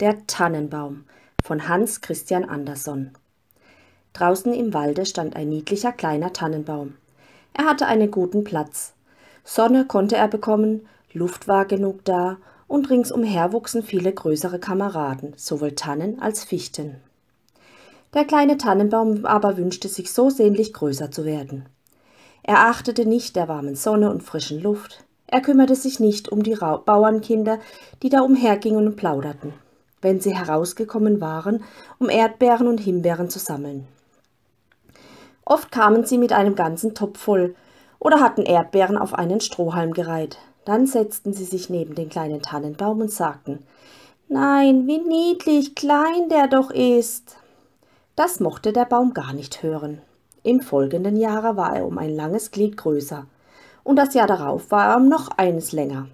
Der Tannenbaum von Hans Christian Andersson Draußen im Walde stand ein niedlicher kleiner Tannenbaum. Er hatte einen guten Platz. Sonne konnte er bekommen, Luft war genug da und ringsumher wuchsen viele größere Kameraden, sowohl Tannen als Fichten. Der kleine Tannenbaum aber wünschte sich so sehnlich größer zu werden. Er achtete nicht der warmen Sonne und frischen Luft. Er kümmerte sich nicht um die Bauernkinder, die da umhergingen und plauderten wenn sie herausgekommen waren, um Erdbeeren und Himbeeren zu sammeln. Oft kamen sie mit einem ganzen Topf voll oder hatten Erdbeeren auf einen Strohhalm gereiht. Dann setzten sie sich neben den kleinen Tannenbaum und sagten, Nein, wie niedlich klein der doch ist. Das mochte der Baum gar nicht hören. Im folgenden Jahre war er um ein langes Glied größer und das Jahr darauf war er um noch eines länger.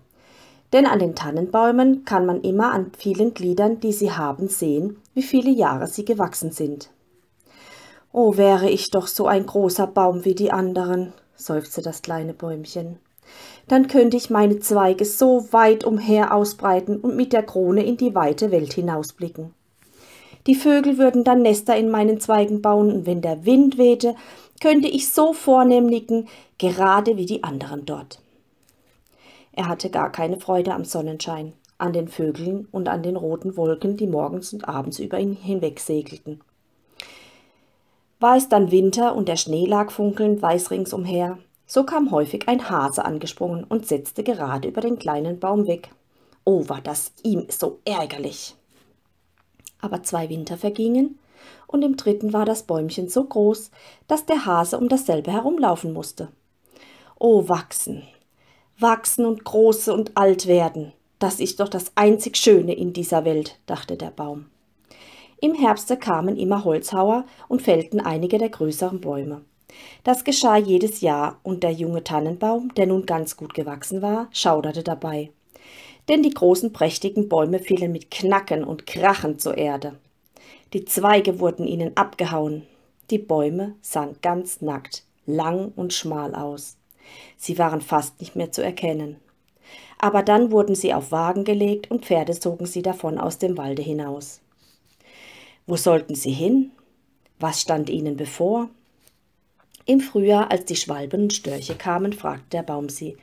Denn an den Tannenbäumen kann man immer an vielen Gliedern, die sie haben, sehen, wie viele Jahre sie gewachsen sind. Oh, wäre ich doch so ein großer Baum wie die anderen, seufzte das kleine Bäumchen. Dann könnte ich meine Zweige so weit umher ausbreiten und mit der Krone in die weite Welt hinausblicken. Die Vögel würden dann Nester in meinen Zweigen bauen, und wenn der Wind wehte, könnte ich so vornehm nicken, gerade wie die anderen dort. Er hatte gar keine Freude am Sonnenschein, an den Vögeln und an den roten Wolken, die morgens und abends über ihn hinwegsegelten. War es dann Winter und der Schnee lag funkelnd weiß ringsumher, so kam häufig ein Hase angesprungen und setzte gerade über den kleinen Baum weg. Oh, war das ihm so ärgerlich! Aber zwei Winter vergingen, und im dritten war das Bäumchen so groß, dass der Hase um dasselbe herumlaufen musste. Oh, wachsen, wachsen und große und alt werden. Das ist doch das einzig Schöne in dieser Welt, dachte der Baum. Im Herbste kamen immer Holzhauer und fällten einige der größeren Bäume. Das geschah jedes Jahr, und der junge Tannenbaum, der nun ganz gut gewachsen war, schauderte dabei. Denn die großen prächtigen Bäume fielen mit Knacken und Krachen zur Erde. Die Zweige wurden ihnen abgehauen. Die Bäume sahen ganz nackt, lang und schmal aus. Sie waren fast nicht mehr zu erkennen. Aber dann wurden sie auf Wagen gelegt und Pferde zogen sie davon aus dem Walde hinaus. Wo sollten sie hin? Was stand ihnen bevor? Im Frühjahr, als die Schwalben und Störche kamen, fragte der Baum sie,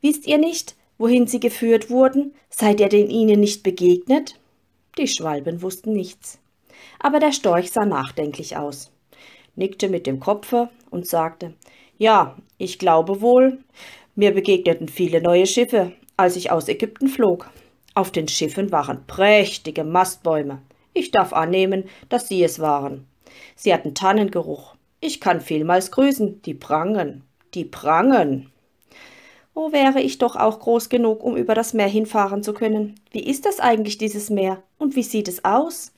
Wisst ihr nicht, wohin sie geführt wurden? Seid ihr denn ihnen nicht begegnet? Die Schwalben wussten nichts. Aber der Storch sah nachdenklich aus, nickte mit dem Kopfe und sagte, ja, ich glaube wohl. Mir begegneten viele neue Schiffe, als ich aus Ägypten flog. Auf den Schiffen waren prächtige Mastbäume. Ich darf annehmen, dass sie es waren. Sie hatten Tannengeruch. Ich kann vielmals grüßen, die prangen, die prangen. Oh, wäre ich doch auch groß genug, um über das Meer hinfahren zu können. Wie ist das eigentlich, dieses Meer? Und wie sieht es aus?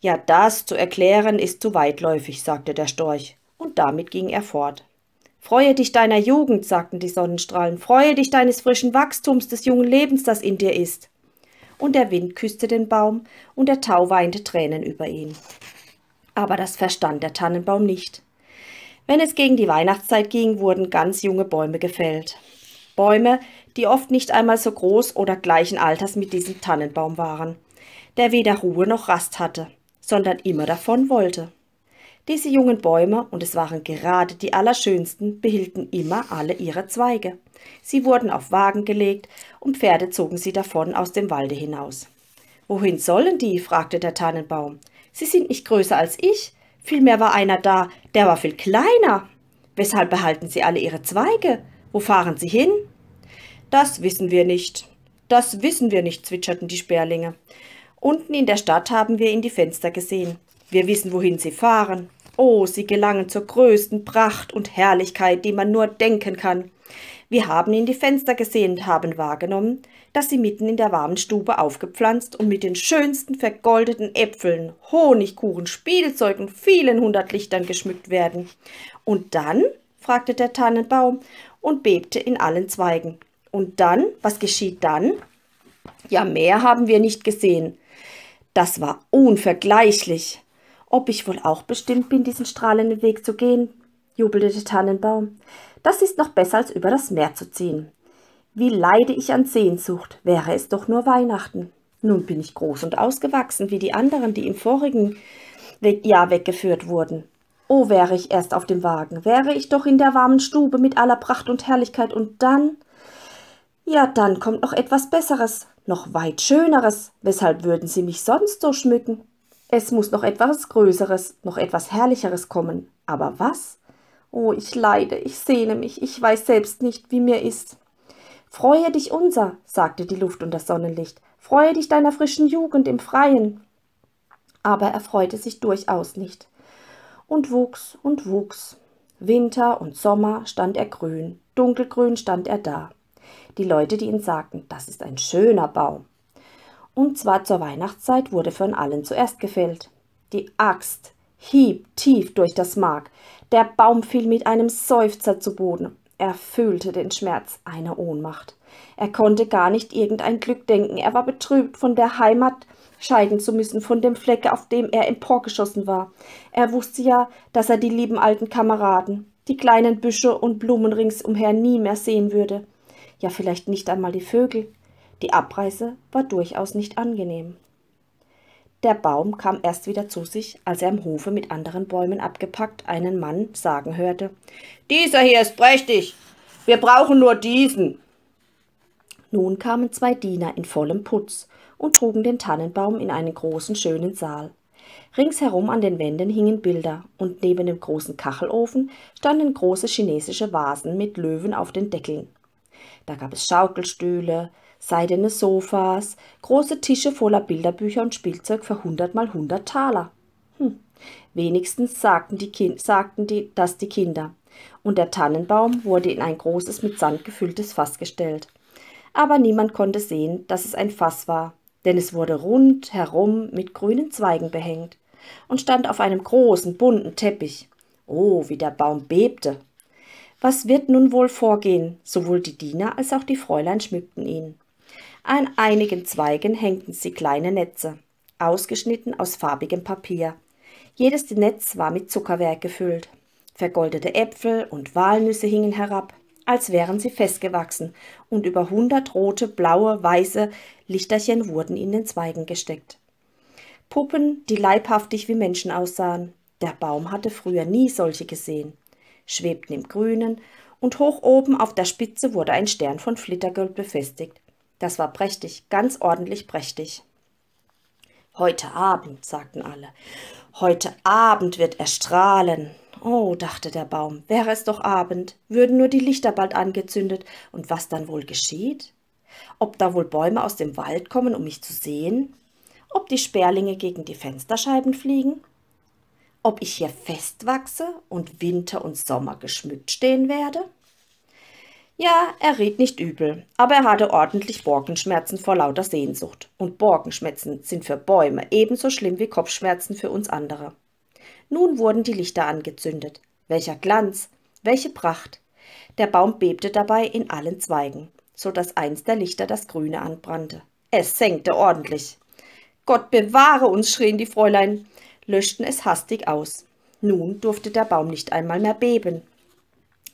Ja, das zu erklären ist zu weitläufig, sagte der Storch, und damit ging er fort. Freue dich deiner Jugend, sagten die Sonnenstrahlen, freue dich deines frischen Wachstums, des jungen Lebens, das in dir ist. Und der Wind küsste den Baum, und der Tau weinte Tränen über ihn. Aber das verstand der Tannenbaum nicht. Wenn es gegen die Weihnachtszeit ging, wurden ganz junge Bäume gefällt. Bäume, die oft nicht einmal so groß oder gleichen Alters mit diesem Tannenbaum waren, der weder Ruhe noch Rast hatte, sondern immer davon wollte. Diese jungen Bäume, und es waren gerade die allerschönsten, behielten immer alle ihre Zweige. Sie wurden auf Wagen gelegt und Pferde zogen sie davon aus dem Walde hinaus. Wohin sollen die? fragte der Tannenbaum. Sie sind nicht größer als ich. Vielmehr war einer da, der war viel kleiner. Weshalb behalten sie alle ihre Zweige? Wo fahren sie hin? Das wissen wir nicht. Das wissen wir nicht, zwitscherten die Sperlinge. Unten in der Stadt haben wir in die Fenster gesehen. Wir wissen, wohin sie fahren. Oh, sie gelangen zur größten Pracht und Herrlichkeit, die man nur denken kann. Wir haben in die Fenster gesehen und haben wahrgenommen, dass sie mitten in der warmen Stube aufgepflanzt und mit den schönsten vergoldeten Äpfeln, Honigkuchen, Spielzeug und vielen hundert Lichtern geschmückt werden. Und dann? fragte der Tannenbaum und bebte in allen Zweigen. Und dann? Was geschieht dann? Ja, mehr haben wir nicht gesehen. Das war unvergleichlich. Ob ich wohl auch bestimmt bin, diesen strahlenden Weg zu gehen? jubelte der Tannenbaum. Das ist noch besser, als über das Meer zu ziehen. Wie leide ich an Sehnsucht, wäre es doch nur Weihnachten. Nun bin ich groß und ausgewachsen, wie die anderen, die im vorigen Jahr weggeführt wurden. Oh, wäre ich erst auf dem Wagen, wäre ich doch in der warmen Stube mit aller Pracht und Herrlichkeit und dann. Ja, dann kommt noch etwas Besseres, noch weit Schöneres. Weshalb würden Sie mich sonst so schmücken? Es muss noch etwas Größeres, noch etwas Herrlicheres kommen. Aber was? Oh, ich leide, ich sehne mich, ich weiß selbst nicht, wie mir ist. Freue dich unser, sagte die Luft und das Sonnenlicht, freue dich deiner frischen Jugend im Freien. Aber er freute sich durchaus nicht. Und wuchs und wuchs. Winter und Sommer stand er grün, dunkelgrün stand er da. Die Leute, die ihn sagten, das ist ein schöner Baum, und zwar zur Weihnachtszeit wurde von allen zuerst gefällt. Die Axt hieb tief durch das Mark. Der Baum fiel mit einem Seufzer zu Boden. Er fühlte den Schmerz einer Ohnmacht. Er konnte gar nicht irgendein Glück denken. Er war betrübt, von der Heimat scheiden zu müssen, von dem Flecke, auf dem er emporgeschossen war. Er wusste ja, dass er die lieben alten Kameraden, die kleinen Büsche und Blumen ringsumher nie mehr sehen würde. Ja, vielleicht nicht einmal die Vögel. Die Abreise war durchaus nicht angenehm. Der Baum kam erst wieder zu sich, als er im Hofe mit anderen Bäumen abgepackt einen Mann sagen hörte Dieser hier ist prächtig. Wir brauchen nur diesen. Nun kamen zwei Diener in vollem Putz und trugen den Tannenbaum in einen großen, schönen Saal. Ringsherum an den Wänden hingen Bilder, und neben dem großen Kachelofen standen große chinesische Vasen mit Löwen auf den Deckeln. Da gab es Schaukelstühle, seidene Sofas, große Tische voller Bilderbücher und Spielzeug für 100 mal 100 Taler. Hm. Wenigstens sagten die, kind, sagten die das die Kinder. Und der Tannenbaum wurde in ein großes mit Sand gefülltes Fass gestellt. Aber niemand konnte sehen, dass es ein Fass war, denn es wurde rund herum mit grünen Zweigen behängt und stand auf einem großen, bunten Teppich. Oh, wie der Baum bebte! Was wird nun wohl vorgehen? Sowohl die Diener als auch die Fräulein schmückten ihn. An einigen Zweigen hängten sie kleine Netze, ausgeschnitten aus farbigem Papier. Jedes Netz war mit Zuckerwerk gefüllt. Vergoldete Äpfel und Walnüsse hingen herab, als wären sie festgewachsen, und über hundert rote, blaue, weiße Lichterchen wurden in den Zweigen gesteckt. Puppen, die leibhaftig wie Menschen aussahen. Der Baum hatte früher nie solche gesehen. Schwebten im Grünen, und hoch oben auf der Spitze wurde ein Stern von Flittergold befestigt, das war prächtig, ganz ordentlich prächtig. Heute Abend, sagten alle. Heute Abend wird er strahlen. Oh, dachte der Baum, wäre es doch Abend, würden nur die Lichter bald angezündet, und was dann wohl geschieht? Ob da wohl Bäume aus dem Wald kommen, um mich zu sehen? Ob die Sperlinge gegen die Fensterscheiben fliegen? Ob ich hier festwachse und Winter und Sommer geschmückt stehen werde? Ja, er riet nicht übel, aber er hatte ordentlich Borkenschmerzen vor lauter Sehnsucht. Und Borkenschmerzen sind für Bäume ebenso schlimm wie Kopfschmerzen für uns andere. Nun wurden die Lichter angezündet. Welcher Glanz, welche Pracht. Der Baum bebte dabei in allen Zweigen, so dass eins der Lichter das Grüne anbrannte. Es senkte ordentlich. Gott bewahre uns, schrien die Fräulein, löschten es hastig aus. Nun durfte der Baum nicht einmal mehr beben.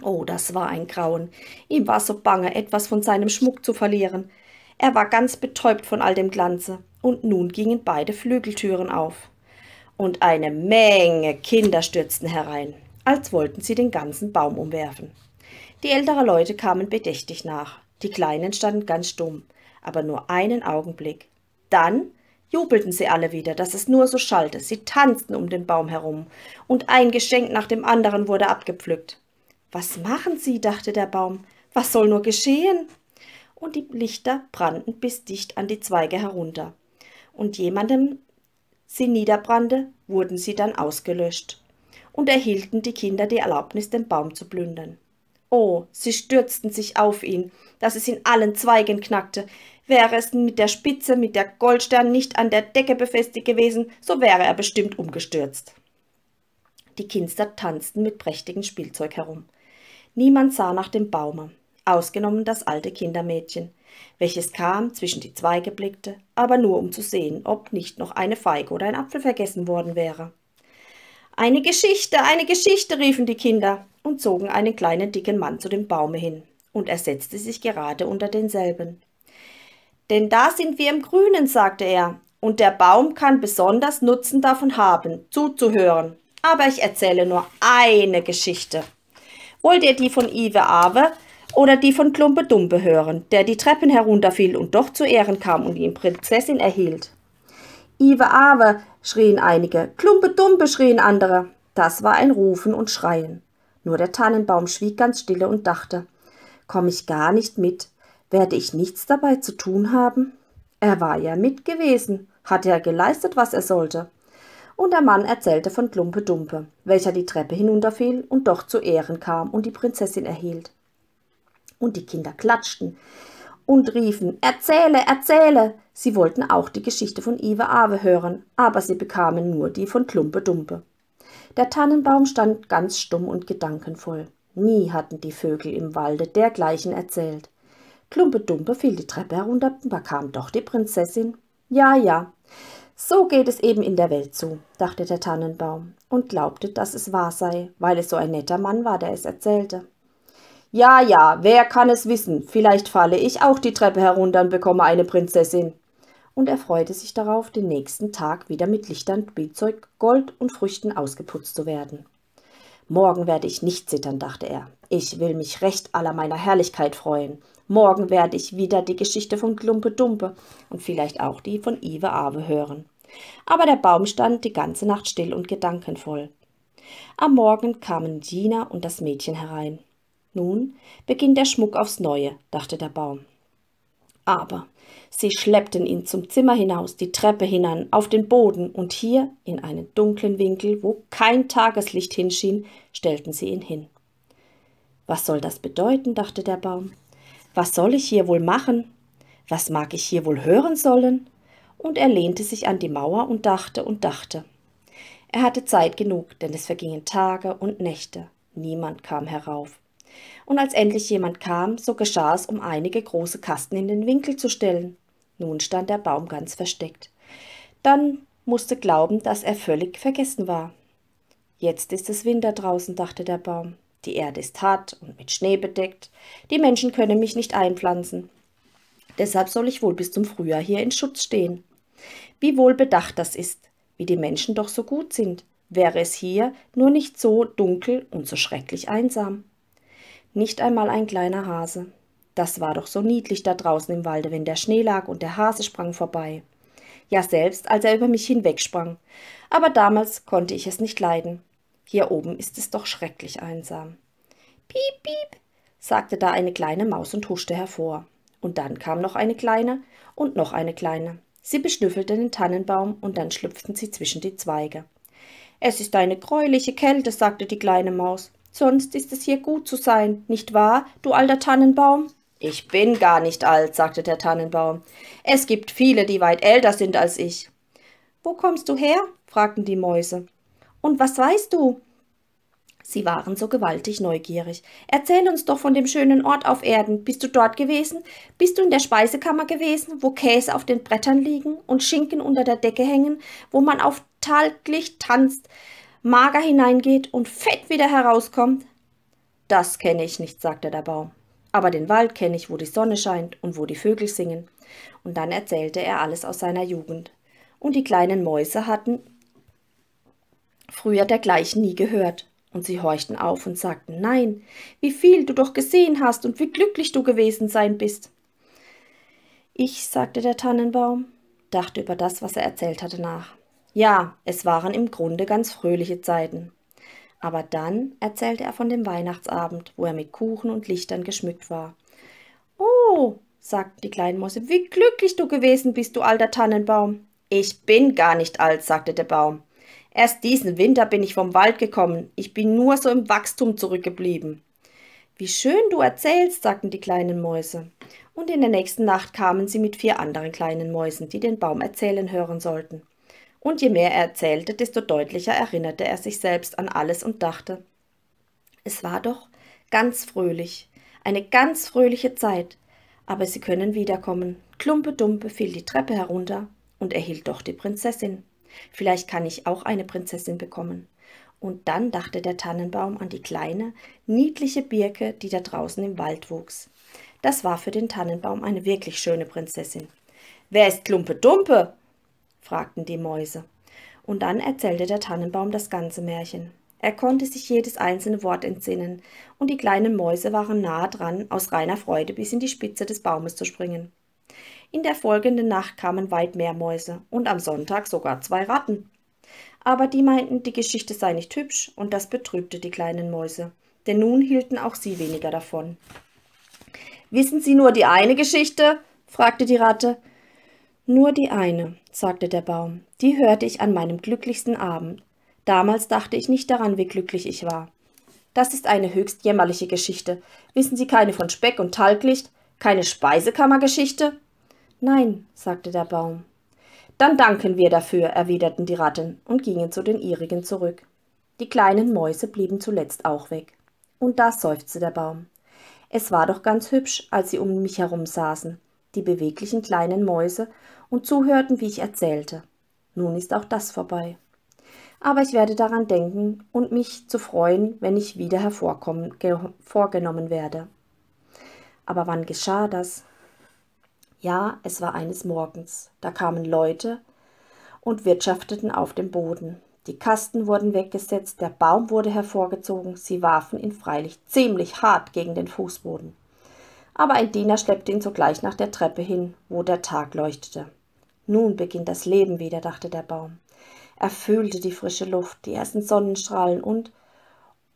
Oh, das war ein Grauen. Ihm war so bange, etwas von seinem Schmuck zu verlieren. Er war ganz betäubt von all dem Glanze, und nun gingen beide Flügeltüren auf. Und eine Menge Kinder stürzten herein, als wollten sie den ganzen Baum umwerfen. Die älteren Leute kamen bedächtig nach, die Kleinen standen ganz stumm, aber nur einen Augenblick. Dann jubelten sie alle wieder, dass es nur so schallte, sie tanzten um den Baum herum, und ein Geschenk nach dem anderen wurde abgepflückt. Was machen Sie? dachte der Baum. Was soll nur geschehen? Und die Lichter brannten bis dicht an die Zweige herunter. Und jemandem sie niederbrannte, wurden sie dann ausgelöscht. Und erhielten die Kinder die Erlaubnis, den Baum zu plündern. Oh, sie stürzten sich auf ihn, dass es in allen Zweigen knackte. Wäre es mit der Spitze, mit der Goldstern nicht an der Decke befestigt gewesen, so wäre er bestimmt umgestürzt. Die Kinder tanzten mit prächtigem Spielzeug herum. Niemand sah nach dem Baume, ausgenommen das alte Kindermädchen, welches kam, zwischen die Zweige blickte, aber nur um zu sehen, ob nicht noch eine Feige oder ein Apfel vergessen worden wäre. Eine Geschichte, eine Geschichte, riefen die Kinder und zogen einen kleinen dicken Mann zu dem Baume hin, und er setzte sich gerade unter denselben. Denn da sind wir im Grünen, sagte er, und der Baum kann besonders Nutzen davon haben, zuzuhören. Aber ich erzähle nur eine Geschichte. Wollt ihr die von Ive Awe oder die von Klumpe Dumpe hören, der die Treppen herunterfiel und doch zu Ehren kam und ihn Prinzessin erhielt? Ive Awe schrien einige, Klumpe Dumpe schrien andere. Das war ein Rufen und Schreien. Nur der Tannenbaum schwieg ganz stille und dachte, komme ich gar nicht mit, werde ich nichts dabei zu tun haben? Er war ja mit gewesen, hatte er geleistet, was er sollte und der Mann erzählte von Klumpe Dumpe, welcher die Treppe hinunterfiel und doch zu Ehren kam und die Prinzessin erhielt. Und die Kinder klatschten und riefen Erzähle, erzähle. Sie wollten auch die Geschichte von Iwe Awe hören, aber sie bekamen nur die von Klumpe Dumpe. Der Tannenbaum stand ganz stumm und gedankenvoll. Nie hatten die Vögel im Walde dergleichen erzählt. Klumpe Dumpe fiel die Treppe herunter, und bekam doch die Prinzessin. Ja, ja, so geht es eben in der Welt zu, dachte der Tannenbaum und glaubte, dass es wahr sei, weil es so ein netter Mann war, der es erzählte. Ja, ja, wer kann es wissen? Vielleicht falle ich auch die Treppe herunter und bekomme eine Prinzessin. Und er freute sich darauf, den nächsten Tag wieder mit Lichtern, Spielzeug, Gold und Früchten ausgeputzt zu werden. Morgen werde ich nicht zittern, dachte er. Ich will mich recht aller meiner Herrlichkeit freuen Morgen werde ich wieder die Geschichte von Klumpe Dumpe und vielleicht auch die von Iwe Awe hören. Aber der Baum stand die ganze Nacht still und gedankenvoll. Am Morgen kamen Gina und das Mädchen herein. Nun beginnt der Schmuck aufs Neue, dachte der Baum. Aber sie schleppten ihn zum Zimmer hinaus, die Treppe hinan, auf den Boden und hier, in einen dunklen Winkel, wo kein Tageslicht hinschien, stellten sie ihn hin. Was soll das bedeuten? dachte der Baum. Was soll ich hier wohl machen? Was mag ich hier wohl hören sollen? Und er lehnte sich an die Mauer und dachte und dachte. Er hatte Zeit genug, denn es vergingen Tage und Nächte. Niemand kam herauf. Und als endlich jemand kam, so geschah es, um einige große Kasten in den Winkel zu stellen. Nun stand der Baum ganz versteckt. Dann musste glauben, dass er völlig vergessen war. Jetzt ist es Winter draußen, dachte der Baum. Die Erde ist hart und mit Schnee bedeckt. Die Menschen können mich nicht einpflanzen. Deshalb soll ich wohl bis zum Frühjahr hier in Schutz stehen. Wie wohl bedacht das ist, wie die Menschen doch so gut sind, wäre es hier nur nicht so dunkel und so schrecklich einsam. Nicht einmal ein kleiner Hase. Das war doch so niedlich da draußen im Walde, wenn der Schnee lag und der Hase sprang vorbei. Ja, selbst als er über mich hinwegsprang. Aber damals konnte ich es nicht leiden. Hier oben ist es doch schrecklich einsam. Piep, piep, sagte da eine kleine Maus und huschte hervor. Und dann kam noch eine kleine und noch eine kleine. Sie beschnüffelte den Tannenbaum und dann schlüpften sie zwischen die Zweige. Es ist eine gräuliche Kälte, sagte die kleine Maus. Sonst ist es hier gut zu sein, nicht wahr, du alter Tannenbaum? Ich bin gar nicht alt, sagte der Tannenbaum. Es gibt viele, die weit älter sind als ich. Wo kommst du her? fragten die Mäuse. Und was weißt du? Sie waren so gewaltig neugierig. Erzähl uns doch von dem schönen Ort auf Erden. Bist du dort gewesen? Bist du in der Speisekammer gewesen, wo Käse auf den Brettern liegen und Schinken unter der Decke hängen, wo man auf Talglicht tanzt, mager hineingeht und fett wieder herauskommt? Das kenne ich nicht, sagte der Baum. Aber den Wald kenne ich, wo die Sonne scheint und wo die Vögel singen. Und dann erzählte er alles aus seiner Jugend. Und die kleinen Mäuse hatten früher dergleichen nie gehört. Und sie horchten auf und sagten, nein, wie viel du doch gesehen hast und wie glücklich du gewesen sein bist. Ich, sagte der Tannenbaum, dachte über das, was er erzählt hatte, nach. Ja, es waren im Grunde ganz fröhliche Zeiten. Aber dann erzählte er von dem Weihnachtsabend, wo er mit Kuchen und Lichtern geschmückt war. Oh, sagten die kleinen Mäuse, wie glücklich du gewesen bist, du alter Tannenbaum. Ich bin gar nicht alt, sagte der Baum. Erst diesen Winter bin ich vom Wald gekommen. Ich bin nur so im Wachstum zurückgeblieben. Wie schön du erzählst, sagten die kleinen Mäuse. Und in der nächsten Nacht kamen sie mit vier anderen kleinen Mäusen, die den Baum erzählen hören sollten. Und je mehr er erzählte, desto deutlicher erinnerte er sich selbst an alles und dachte, es war doch ganz fröhlich, eine ganz fröhliche Zeit, aber sie können wiederkommen. Klumpe Dumpe fiel die Treppe herunter und erhielt doch die Prinzessin. Vielleicht kann ich auch eine Prinzessin bekommen. Und dann dachte der Tannenbaum an die kleine, niedliche Birke, die da draußen im Wald wuchs. Das war für den Tannenbaum eine wirklich schöne Prinzessin. Wer ist Klumpe Dumpe? fragten die Mäuse. Und dann erzählte der Tannenbaum das ganze Märchen. Er konnte sich jedes einzelne Wort entsinnen, und die kleinen Mäuse waren nahe dran, aus reiner Freude bis in die Spitze des Baumes zu springen. In der folgenden Nacht kamen weit mehr Mäuse und am Sonntag sogar zwei Ratten. Aber die meinten, die Geschichte sei nicht hübsch und das betrübte die kleinen Mäuse, denn nun hielten auch sie weniger davon. Wissen Sie nur die eine Geschichte? fragte die Ratte. Nur die eine, sagte der Baum, die hörte ich an meinem glücklichsten Abend. Damals dachte ich nicht daran, wie glücklich ich war. Das ist eine höchst jämmerliche Geschichte. Wissen Sie keine von Speck und Talglicht? Keine Speisekammergeschichte? Nein, sagte der Baum. Dann danken wir dafür, erwiderten die Ratten und gingen zu den ihrigen zurück. Die kleinen Mäuse blieben zuletzt auch weg. Und da seufzte der Baum. Es war doch ganz hübsch, als sie um mich herum saßen, die beweglichen kleinen Mäuse, und zuhörten, wie ich erzählte. Nun ist auch das vorbei. Aber ich werde daran denken und mich zu freuen, wenn ich wieder hervorgenommen werde. Aber wann geschah das? Ja, es war eines Morgens. Da kamen Leute und wirtschafteten auf dem Boden. Die Kasten wurden weggesetzt, der Baum wurde hervorgezogen, sie warfen ihn freilich ziemlich hart gegen den Fußboden. Aber ein Diener schleppte ihn sogleich nach der Treppe hin, wo der Tag leuchtete. Nun beginnt das Leben wieder, dachte der Baum. Er fühlte die frische Luft, die ersten Sonnenstrahlen und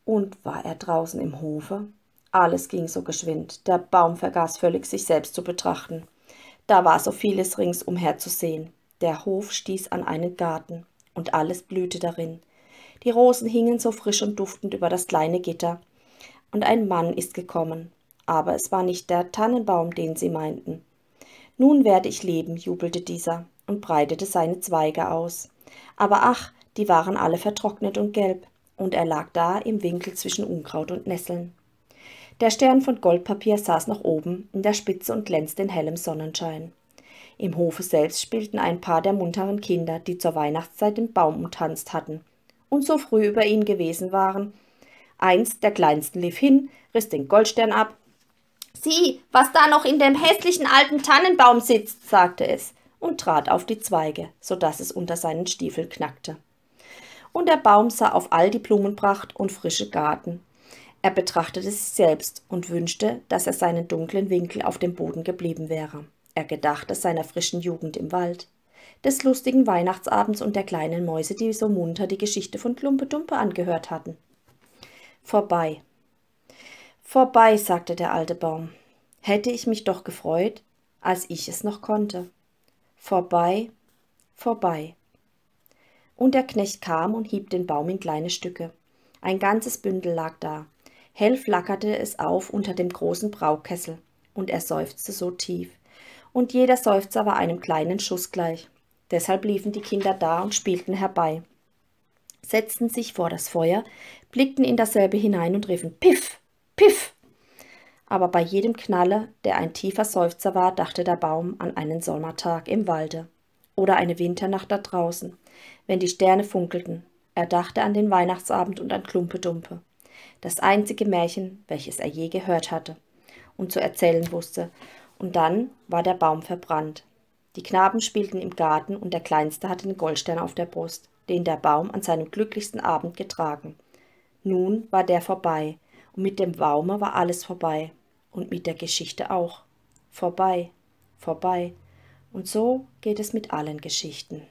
und war er draußen im Hofe. Alles ging so geschwind, der Baum vergaß völlig, sich selbst zu betrachten. Da war so vieles ringsumher zu sehen. Der Hof stieß an einen Garten, und alles blühte darin. Die Rosen hingen so frisch und duftend über das kleine Gitter, und ein Mann ist gekommen, aber es war nicht der Tannenbaum, den sie meinten. Nun werde ich leben, jubelte dieser und breitete seine Zweige aus. Aber ach, die waren alle vertrocknet und gelb, und er lag da im Winkel zwischen Unkraut und Nesseln. Der Stern von Goldpapier saß noch oben in der Spitze und glänzte in hellem Sonnenschein. Im Hofe selbst spielten ein paar der munteren Kinder, die zur Weihnachtszeit den Baum umtanzt hatten und so früh über ihn gewesen waren. Eins der Kleinsten lief hin, riss den Goldstern ab. Sieh, was da noch in dem hässlichen alten Tannenbaum sitzt, sagte es und trat auf die Zweige, so daß es unter seinen Stiefeln knackte. Und der Baum sah auf all die Blumenpracht und frische Garten er betrachtete sich selbst und wünschte, dass er seinen dunklen Winkel auf dem Boden geblieben wäre. Er gedachte seiner frischen Jugend im Wald, des lustigen Weihnachtsabends und der kleinen Mäuse, die so munter die Geschichte von Klumpe-Dumpe angehört hatten. Vorbei. Vorbei, sagte der alte Baum. Hätte ich mich doch gefreut, als ich es noch konnte. Vorbei, vorbei. Und der Knecht kam und hieb den Baum in kleine Stücke. Ein ganzes Bündel lag da. Hell flackerte es auf unter dem großen Braukessel, und er seufzte so tief. Und jeder Seufzer war einem kleinen Schuss gleich. Deshalb liefen die Kinder da und spielten herbei, setzten sich vor das Feuer, blickten in dasselbe hinein und riefen Piff, Piff. Aber bei jedem Knalle, der ein tiefer Seufzer war, dachte der Baum an einen Sommertag im Walde oder eine Winternacht da draußen, wenn die Sterne funkelten. Er dachte an den Weihnachtsabend und an Klumpedumpe das einzige Märchen, welches er je gehört hatte und zu erzählen wusste, und dann war der Baum verbrannt. Die Knaben spielten im Garten und der Kleinste hatte den Goldstern auf der Brust, den der Baum an seinem glücklichsten Abend getragen. Nun war der vorbei, und mit dem Baume war alles vorbei, und mit der Geschichte auch. Vorbei, vorbei, und so geht es mit allen Geschichten.